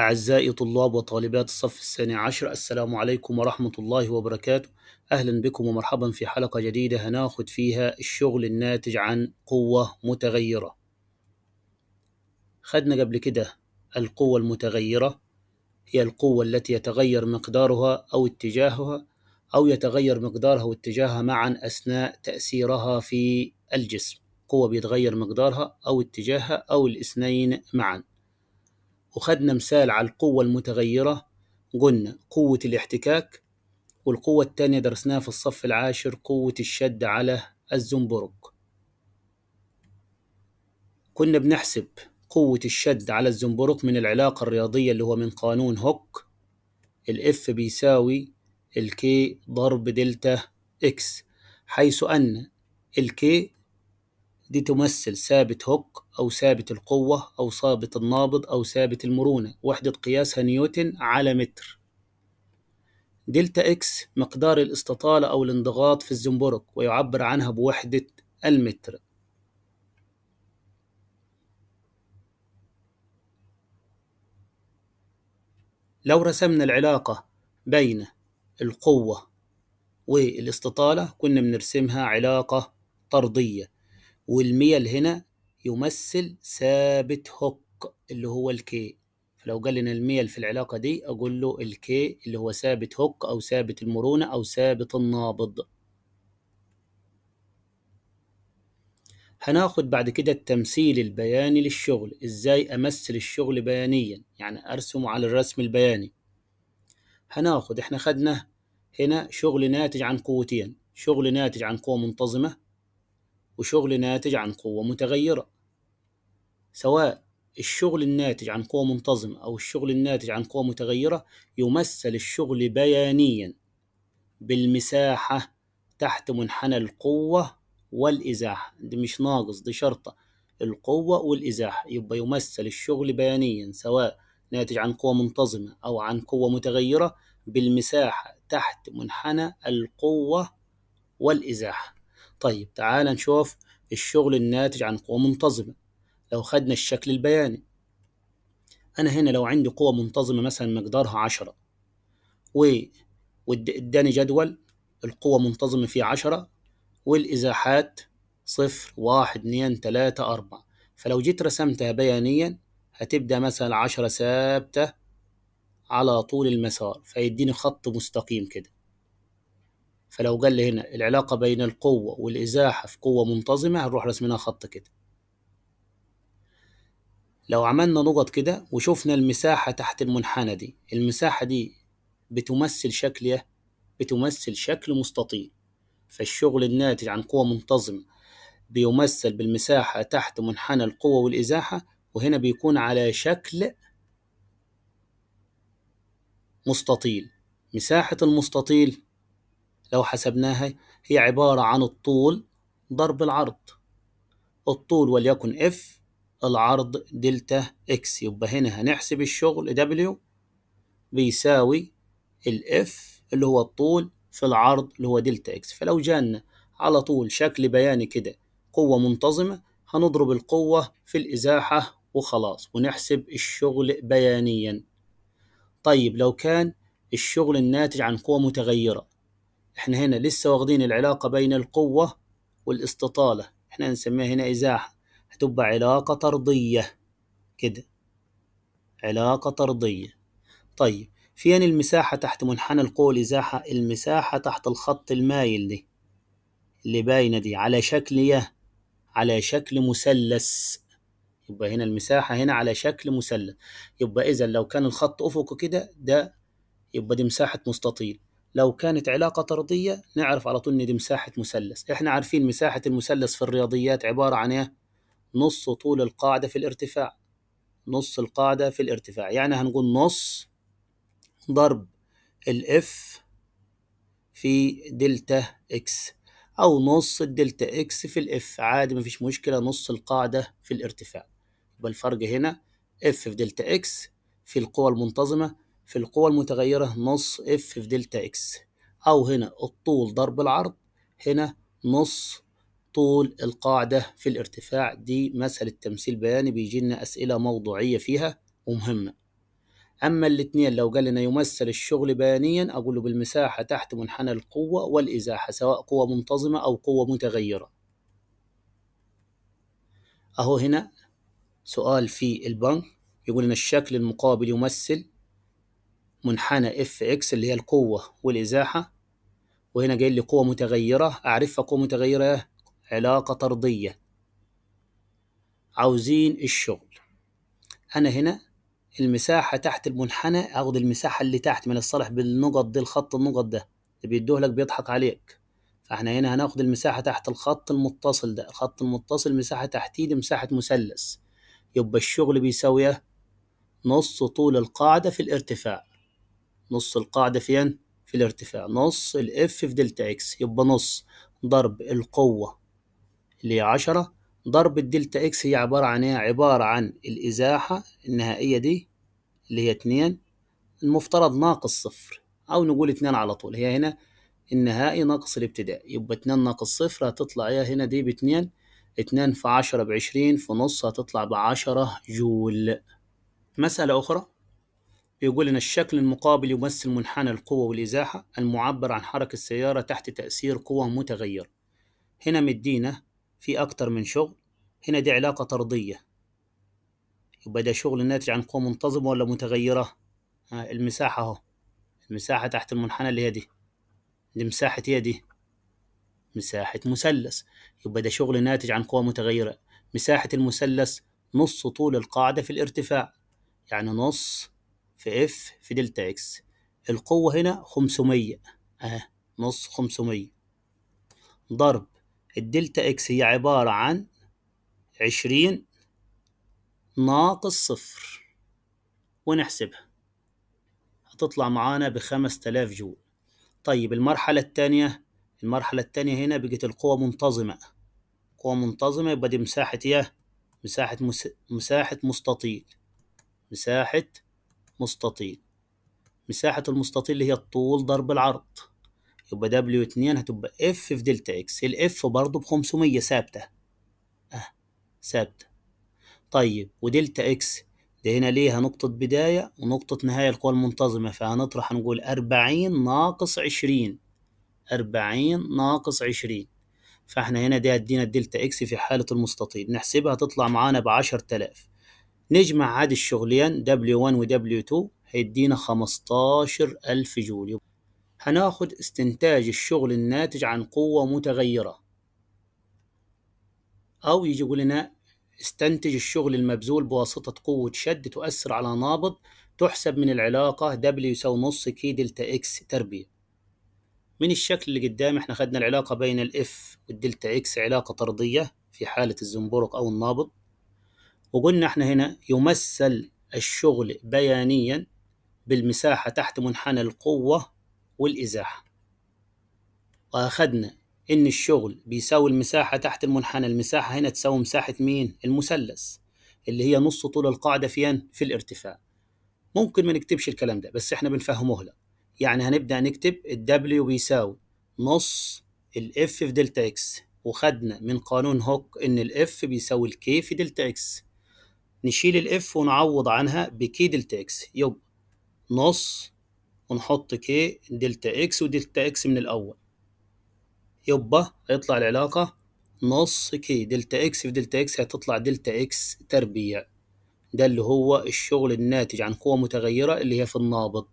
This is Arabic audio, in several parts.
أعزائي طلاب وطالبات الصف الثاني عشر السلام عليكم ورحمة الله وبركاته أهلا بكم ومرحبا في حلقة جديدة هناخد فيها الشغل الناتج عن قوة متغيرة خدنا قبل كده القوة المتغيرة هي القوة التي يتغير مقدارها أو اتجاهها أو يتغير مقدارها واتجاهها معا أثناء تأثيرها في الجسم قوة بيتغير مقدارها أو اتجاهها أو الاثنين معا وخدنا مثال على القوة المتغيرة قلنا قوة الاحتكاك والقوة التانية درسناها في الصف العاشر قوة الشد على الزنبرك كنا بنحسب قوة الشد على الزنبرك من العلاقة الرياضية اللي هو من قانون هوك الإف بيساوي الكي ضرب دلتا إكس حيث أن الكي دي تمثل ثابت هوك أو ثابت القوة أو ثابت النابض أو ثابت المرونة وحدة قياسها نيوتن على متر دلتا إكس مقدار الاستطالة أو الانضغاط في الزنبرك ويعبر عنها بوحدة المتر لو رسمنا العلاقة بين القوة والاستطالة كنا بنرسمها علاقة طردية والميل هنا يمثل ثابت هوك اللي هو الكي فلو قال لنا الميل في العلاقة دي أقول له الكي اللي هو ثابت هوك أو ثابت المرونة أو ثابت النابض هناخد بعد كده التمثيل البياني للشغل إزاي أمثل الشغل بيانيا يعني أرسمه على الرسم البياني هناخد إحنا خدنا هنا شغل ناتج عن قوتين شغل ناتج عن قوة منتظمة وشغل ناتج عن قوة متغيرة سواء الشغل الناتج عن قوة منتظمة أو الشغل الناتج عن قوة متغيرة يمثل الشغل بيانيا بالمساحة تحت منحنى القوة والإزاحة دي مش ناقص دي شرطة القوة والإزاحة يبقى يمثل الشغل بيانيا سواء ناتج عن قوة منتظمة أو عن قوة متغيرة بالمساحة تحت منحنى القوة والإزاحة طيب تعال نشوف الشغل الناتج عن قوة منتظمة لو خدنا الشكل البياني أنا هنا لو عندي قوة منتظمة مثلا مقدارها عشرة و واداني جدول القوة منتظمة فيه عشرة والإزاحات صفر واحد اتنين تلاتة أربعة فلو جيت رسمتها بيانيا هتبدأ مثلا عشرة ثابتة على طول المسار فيديني خط مستقيم كده فلو قال لي هنا العلاقة بين القوة والإزاحة في قوة منتظمة هنروح رسمنا خط كده لو عملنا نقط كده وشفنا المساحة تحت المنحنى دي المساحة دي بتمثل شكل ايه؟ بتمثل شكل مستطيل فالشغل الناتج عن قوة منتظمة بيمثل بالمساحة تحت منحنى القوة والإزاحة وهنا بيكون على شكل مستطيل مساحة المستطيل لو حسبناها هي عبارة عن الطول ضرب العرض الطول وليكن F العرض دلتا X يبقى هنا هنحسب الشغل W بيساوي ال F اللي هو الطول في العرض اللي هو دلتا X فلو جانا على طول شكل بياني كده قوة منتظمة هنضرب القوة في الإزاحة وخلاص ونحسب الشغل بيانيا طيب لو كان الشغل الناتج عن قوة متغيرة احنا هنا لسه واخدين العلاقة بين القوة والاستطالة احنا نسميها هنا إزاحة هتبقى علاقة طردية كده علاقة طردية طيب فين المساحة تحت منحنى القوة والإزاحة المساحة تحت الخط المايل دي اللي باينة دي على شكل يه على شكل مثلث يبقى هنا المساحة هنا على شكل مثلث يبقى إذا لو كان الخط أفقي كده ده يبقى دي مساحة مستطيل لو كانت علاقة طردية نعرف على طول إن دي مساحة مثلث إحنا عارفين مساحة المثلث في الرياضيات عبارة عن إيه؟ نص طول القاعدة في الارتفاع نص القاعدة في الارتفاع يعني هنقول نص ضرب الاف في دلتا اكس أو نص الدلتا اكس في الاف عادي مفيش مشكلة نص القاعدة في الارتفاع يبقى الفرق هنا اف في دلتا اكس في القوى المنتظمة في القوى المتغيرة نص اف في دلتا اكس أو هنا الطول ضرب العرض هنا نص طول القاعدة في الارتفاع دي مثل التمثيل بياني بيجي لنا أسئلة موضوعية فيها ومهمة أما الاتنين لو قال لنا يمثل الشغل بيانيا أقول له بالمساحة تحت منحنى القوة والإزاحة سواء قوة منتظمة أو قوة متغيرة أهو هنا سؤال في البنك يقول لنا الشكل المقابل يمثل منحنى اف اكس اللي هي القوة والإزاحة وهنا جاي لي قوة متغيرة أعرفها قوة متغيرة علاقة طردية عاوزين الشغل أنا هنا المساحة تحت المنحنى أخد المساحة اللي تحت من الصالح بالنقط دي الخط النقط ده اللي بيدوه لك بيضحك عليك فاحنا هنا هناخد المساحة تحت الخط المتصل ده الخط المتصل مساحة تحتيه دي مساحة مثلث يبقى الشغل بيساوي نص طول القاعدة في الارتفاع نص القاعدة فين في الارتفاع نص الاف في دلتا اكس يبقى نص ضرب القوة اللي هي عشرة ضرب الدلتا اكس هي عبارة عن ايه عبارة عن الازاحة النهائية دي اللي هي اتنين المفترض ناقص صفر او نقول اتنين على طول هي هنا النهائي ناقص الابتدائي يبقى اتنين ناقص صفر هتطلع ايه هنا دي باتنين اتنين في عشرة بعشرين في نص هتطلع بعشرة جول مسألة أخرى بيقول إن الشكل المقابل يمثل منحنى القوة والإزاحة المعبر عن حركة السيارة تحت تأثير قوة متغيرة هنا مدينا في أكتر من شغل هنا دي علاقة طردية يبقى ده شغل ناتج عن قوة منتظمة ولا متغيرة آه، المساحة أهو المساحة تحت المنحنى اللي هي دي دي مساحة هي دي مساحة مثلث يبقى ده شغل ناتج عن قوة متغيرة مساحة المثلث نص طول القاعدة في الارتفاع يعني نص في اف في دلتا اكس القوة هنا 500 اهي نص 500 ضرب الدلتا اكس هي عبارة عن 20 ناقص صفر ونحسبها هتطلع معانا بخمس تلاف جول طيب المرحلة التانية المرحلة التانية هنا بقت القوة منتظمة قوة منتظمة يبقى دي مساحة ايه مساحة مس... مساحة مستطيل مساحة مستطيل مساحة المستطيل اللي هي الطول ضرب العرض يبقى دبليو اتنين هتبقى اف في دلتا اكس الاف برضه بخمسمية ثابتة اه ثابتة طيب ودلتا اكس ده هنا ليها نقطة بداية ونقطة نهاية القوى المنتظمة فهنطرح هنقول أربعين ناقص عشرين أربعين ناقص عشرين فاحنا هنا دي هتدينا الدلتا اكس في حالة المستطيل نحسبها تطلع معانا بعشر تلاف نجمع عاد الشغلين W1 و W2 هيدينا ألف جول هناخد استنتاج الشغل الناتج عن قوة متغيرة أو يجي يقول لنا استنتج الشغل المبذول بواسطة قوة شد تؤثر على نابض تحسب من العلاقة W يساوي نص كي دلتا إكس تربيع من الشكل اللي قدام احنا خدنا العلاقة بين الإف F والدلتا إكس علاقة طردية في حالة الزنبرك أو النابض وقلنا احنا هنا يمثل الشغل بيانيا بالمساحة تحت منحنى القوة والإزاحة وأخدنا إن الشغل بيساوي المساحة تحت المنحنى المساحة هنا تساوي مساحة مين؟ المثلث اللي هي نص طول القاعدة فين؟ في الارتفاع ممكن ما نكتبش الكلام ده بس احنا بنفهمه لك يعني هنبدأ نكتب الدبليو بيساوي نص الاف في دلتا اكس وخدنا من قانون هوك ان الاف بيساوي الكي في دلتا اكس نشيل الاف ونعوض عنها بكي دلتا اكس يبقى نص ونحط كي دلتا اكس ودلتا اكس من الاول يبقى هيطلع العلاقة نص كي دلتا اكس في دلتا اكس هتطلع دلتا اكس تربيع ده اللي هو الشغل الناتج عن قوة متغيرة اللي هي في النابض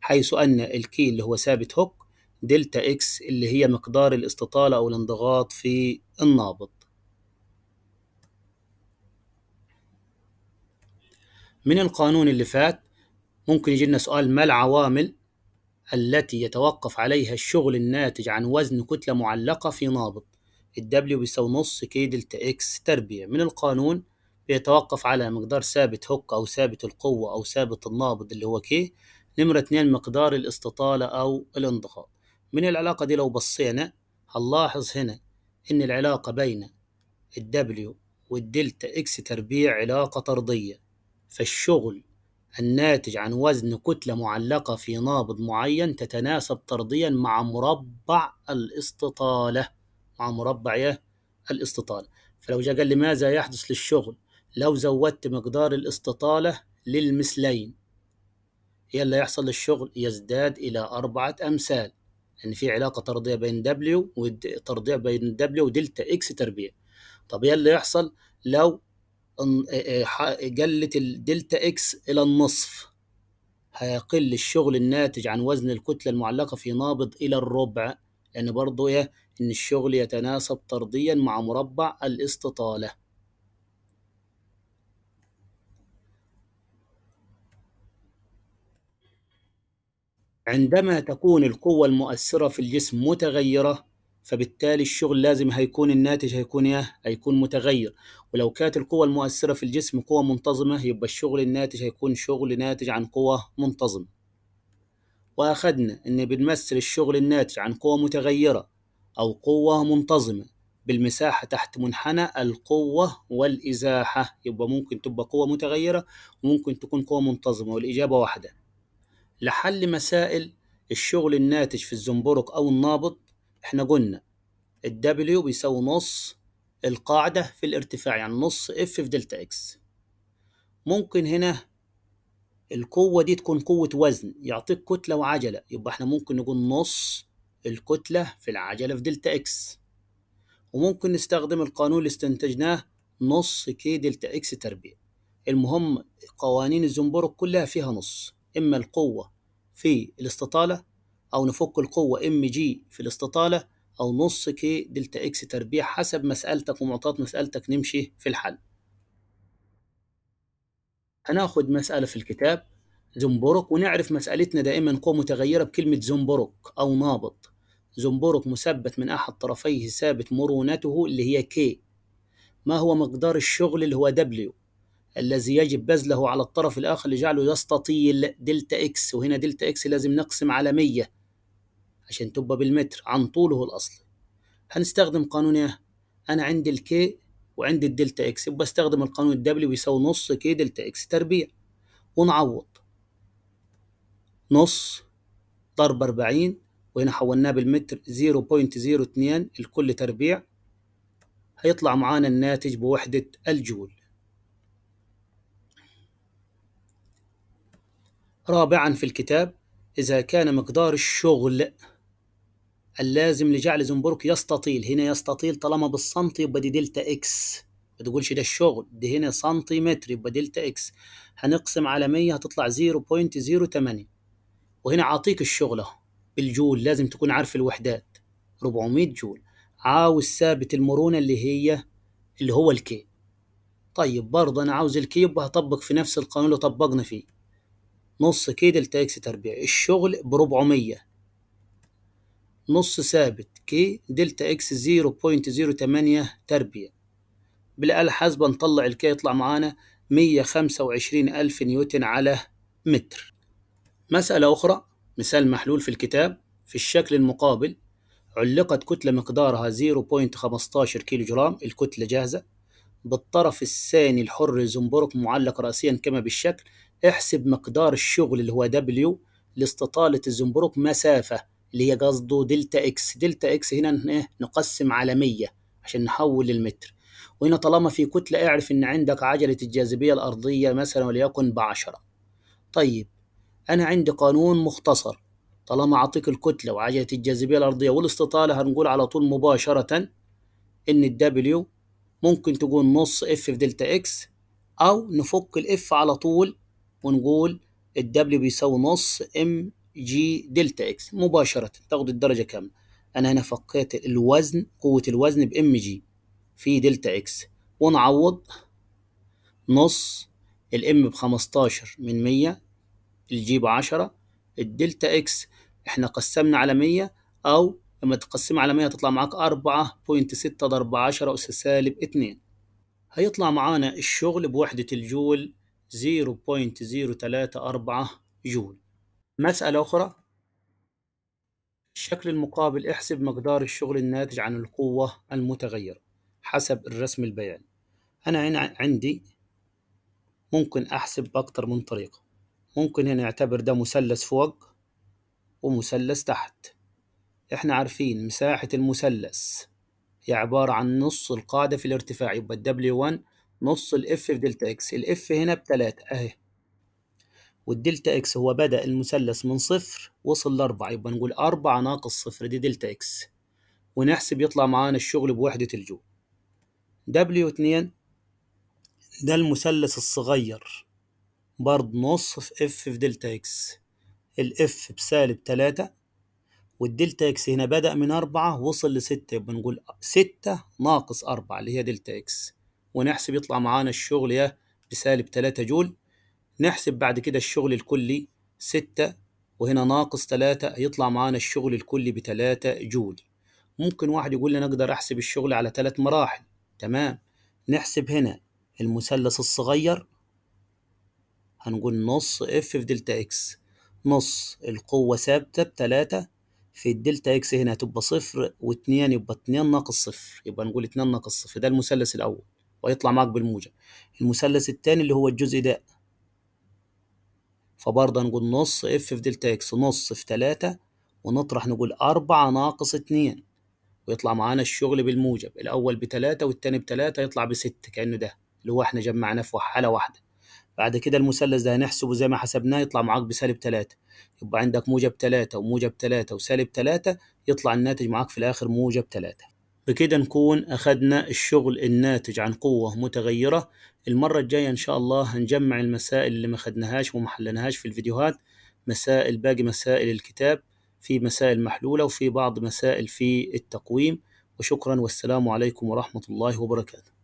حيث أن الكي اللي هو ثابت هوك دلتا اكس اللي هي مقدار الاستطالة أو الانضغاط في النابض من القانون اللي فات ممكن يجي لنا سؤال ما العوامل التي يتوقف عليها الشغل الناتج عن وزن كتلة معلقة في نابض الدبليو بيساوي نص كي دلتا اكس تربيع من القانون بيتوقف على مقدار ثابت هوك أو ثابت القوة أو ثابت النابض اللي هو كي نمرة اتنين مقدار الاستطالة أو الانضغاط من العلاقة دي لو بصينا هنلاحظ هنا إن العلاقة بين الدبليو والدلتا اكس تربيع علاقة طردية فالشغل الناتج عن وزن كتلة معلقة في نابض معين تتناسب طرديا مع مربع الاستطالة مع مربع إيه؟ الاستطالة فلو جاء قال لماذا يحدث للشغل لو زودت مقدار الاستطالة للمثلين ايه اللي للشغل يزداد إلى أربعة أمثال لأن يعني في علاقة طردية بين W وطردية بين W ودلتا إكس تربيع طب ايه اللي يحصل لو قلت إيه، إيه، الدلتا اكس إلى النصف هيقل الشغل الناتج عن وزن الكتلة المعلقة في نابض إلى الربع لأن يعني برضه إيه إن الشغل يتناسب طرديا مع مربع الاستطالة عندما تكون القوة المؤثرة في الجسم متغيرة فبالتالي الشغل لازم هيكون الناتج هيكون ايه هيكون متغير ولو كانت القوة المؤثرة في الجسم قوة منتظمة يبقى الشغل الناتج هيكون شغل ناتج عن قوة منتظمة وأخدنا إن بنمثل الشغل الناتج عن قوة متغيرة أو قوة منتظمة بالمساحة تحت منحنى القوة والإزاحة يبقى ممكن تبقى قوة متغيرة وممكن تكون قوة منتظمة والإجابة واحدة لحل مسائل الشغل الناتج في الزنبرك أو النابض احنا قلنا الدبليو بيساوي نص القاعدة في الارتفاع يعني نص اف في دلتا اكس ممكن هنا القوة دي تكون قوة وزن يعطيك كتلة وعجلة يبقى احنا ممكن نقول نص الكتلة في العجلة في دلتا اكس وممكن نستخدم القانون اللي استنتجناه نص كي دلتا اكس تربيع المهم قوانين الزنبرك كلها فيها نص إما القوة في الاستطالة أو نفك القوة ام جي في الاستطالة أو نص كي دلتا اكس تربيع حسب مسألتك ومعطيات مسألتك نمشي في الحل هناخد مسألة في الكتاب زنبرك ونعرف مسألتنا دائما قوة متغيرة بكلمة زنبرك أو نابض زنبرك مثبت من أحد طرفيه ثابت مرونته اللي هي كي ما هو مقدار الشغل اللي هو دبليو الذي يجب بذله على الطرف الآخر لجعله يستطيل دلتا إكس وهنا دلتا إكس لازم نقسم على 100 عشان تبقى بالمتر عن طوله الأصلي هنستخدم قانون ايه أنا عندي الكي وعندي الدلتا إكس يبقى استخدم القانون الدبليو بيساوي نص كي دلتا إكس تربيع ونعوض نص ضرب 40 وهنا حولناه بالمتر 0.02 الكل تربيع هيطلع معانا الناتج بوحدة الجول رابعا في الكتاب إذا كان مقدار الشغل اللازم لجعل زنبرك يستطيل هنا يستطيل طالما بالسنتي يبقى دي دلتا اكس ما تقولش ده الشغل دي هنا سنتيمتر يبقى دلتا اكس هنقسم على 100 هتطلع 0.08 وهنا عاطيك الشغل اهو بالجول لازم تكون عارف الوحدات 400 جول عاوز ثابت المرونة اللي هي اللي هو الكي طيب برضه انا عاوز الكي يبقى هطبق في نفس القانون اللي طبقنا فيه نص كي دلتا اكس تربيع الشغل ب 400 نص ثابت كي دلتا اكس 0.08 تربيع بالآلة حاسبة نطلع الكي يطلع معانا 125 ألف نيوتن على متر مسألة أخرى مثال محلول في الكتاب في الشكل المقابل علقت كتلة مقدارها 0.15 كيلو جرام الكتلة جاهزة بالطرف الثاني الحر زنبرك معلق رأسيا كما بالشكل احسب مقدار الشغل اللي هو W لاستطالة الزنبرك مسافة اللي هي قصده دلتا اكس دلتا اكس هنا إيه؟ نقسم على 100 عشان نحول للمتر وهنا طالما في كتلة اعرف ان عندك عجلة الجاذبية الارضية مثلا وليكن بعشرة طيب انا عندي قانون مختصر طالما اعطيك الكتلة وعجلة الجاذبية الارضية والاستطالة هنقول على طول مباشرة ان الدبليو ممكن تكون نص اف في دلتا اكس او نفك الاف على طول ونقول الدبليو بيساوي نص ام جي دلتا اكس مباشره تاخد الدرجه كامله انا هنا فقيت الوزن قوه الوزن بام جي في دلتا اكس ونعوض نص الام ب 15 من 100 الجي ب 10 الدلتا اكس احنا قسمنا على 100 او لما تقسمها على 100 تطلع معاك 4.6 ضرب 10 أس سالب 2 هيطلع معانا الشغل بوحدة الجول 0.034 جول مسألة أخرى الشكل المقابل احسب مقدار الشغل الناتج عن القوة المتغيرة حسب الرسم البياني أنا هنا عندي ممكن أحسب بأكتر من طريقة ممكن هنا نعتبر ده مثلث فوق ومثلث تحت احنا عارفين مساحة المثلث هي عبارة عن نص القاعدة في الارتفاع يبقى ال W1 نص ال F في دلتا X ال F هنا بتلاتة أهي والدلتا اكس هو بدأ المثلث من صفر وصل لأربعة يبقى نقول أربعة ناقص صفر دي دلتا اكس ونحسب يطلع معانا الشغل بوحدة الجول دبليو اتنين ده المثلث الصغير برضه نص في اف في دلتا اكس الاف بسالب تلاتة والدلتا اكس هنا بدأ من أربعة وصل لستة يبقى نقول ستة ناقص أربعة اللي هي دلتا اكس ونحسب يطلع معانا الشغل يا بسالب تلاتة جول نحسب بعد كده الشغل الكلي ستة وهنا ناقص تلاتة هيطلع معانا الشغل الكلي بتلاتة جول ممكن واحد يقول لي انا اقدر احسب الشغل على ثلاث مراحل تمام نحسب هنا المثلث الصغير هنقول نص اف في دلتا اكس نص القوة ثابتة بتلاتة في الدلتا اكس هنا هتبقى صفر واتنين يبقى اتنين ناقص صفر يبقى نقول اتنين ناقص صفر ده المثلث الأول ويطلع معاك بالموجب المثلث التاني اللي هو الجزء ده فبرضه نقول نص اف في دلتا اكس نص في تلاتة ونطرح نقول أربعة ناقص اتنين ويطلع معانا الشغل بالموجب الأول بتلاتة والتاني بتلاتة يطلع بستة كأنه ده اللي هو احنا جمعناه في حالة واحدة بعد كده المثلث ده هنحسبه زي ما حسبناه يطلع معاك بسالب تلاتة يبقى عندك موجب تلاتة وموجب تلاتة وسالب تلاتة يطلع الناتج معاك في الآخر موجب تلاتة بكده نكون أخدنا الشغل الناتج عن قوة متغيرة المرة الجاية إن شاء الله هنجمع المسائل اللي ما خدناهاش وما حلناهاش في الفيديوهات مسائل باقي مسائل الكتاب في مسائل محلولة وفي بعض مسائل في التقويم وشكرا والسلام عليكم ورحمة الله وبركاته